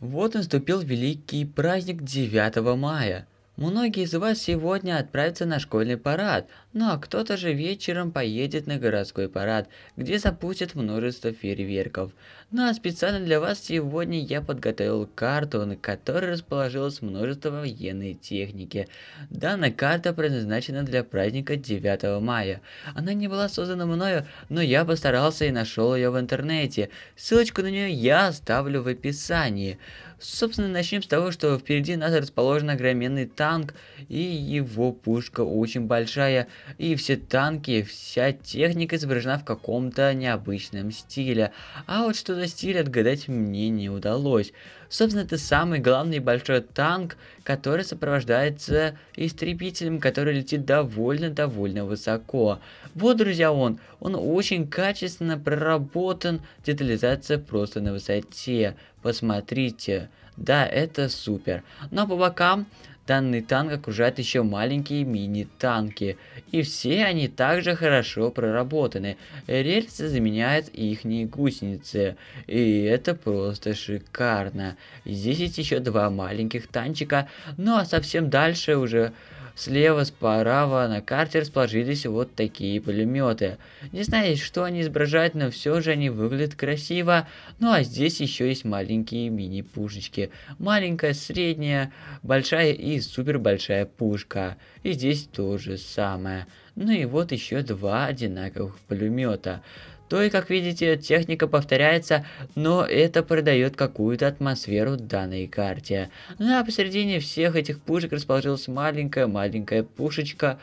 Вот наступил великий праздник 9 мая. Многие из вас сегодня отправятся на школьный парад, ну а кто-то же вечером поедет на городской парад, где запустят множество фейерверков. Ну а специально для вас сегодня я подготовил карту, на которой расположилось множество военной техники. Данная карта предназначена для праздника 9 мая. Она не была создана мною, но я постарался и нашел ее в интернете. Ссылочку на нее я оставлю в описании. Собственно, начнем с того, что впереди нас расположен огроменный танк, и его пушка очень большая, и все танки, вся техника изображена в каком-то необычном стиле. А вот что за стиль отгадать мне не удалось. Собственно, это самый главный большой танк, который сопровождается истребителем, который летит довольно-довольно высоко. Вот, друзья, он. Он очень качественно проработан, детализация просто на высоте. Посмотрите. Да, это супер. Но по бокам данный танк окружает еще маленькие мини-танки. И все они также хорошо проработаны. Рельсы заменяют их гусеницы. И это просто шикарно. Здесь есть еще два маленьких танчика. Ну а совсем дальше уже Слева, справа на карте расположились вот такие пулеметы. Не знаю, что они изображают, но все же они выглядят красиво. Ну а здесь еще есть маленькие мини-пушечки. Маленькая, средняя, большая и супер большая пушка. И здесь то же самое. Ну и вот еще два одинаковых пулемета. То и, как видите, техника повторяется, но это придает какую-то атмосферу данной карте. Ну а посередине всех этих пушек расположилась маленькая-маленькая пушечка.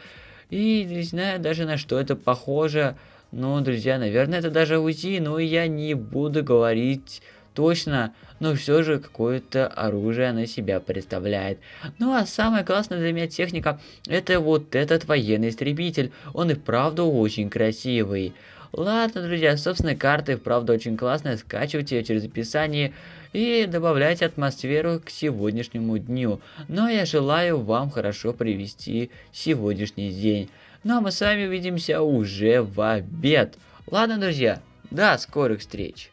И не знаю даже на что это похоже. Но, друзья, наверное, это даже УЗИ, но я не буду говорить точно, но все же какое-то оружие она себя представляет. Ну а самая классная для меня техника это вот этот военный истребитель. Он и правда очень красивый. Ладно, друзья, собственно, карты, правда, очень классная. Скачивайте ее через описание и добавляйте атмосферу к сегодняшнему дню. Но ну, а я желаю вам хорошо привести сегодняшний день. Ну а мы с вами увидимся уже в обед. Ладно, друзья, до скорых встреч.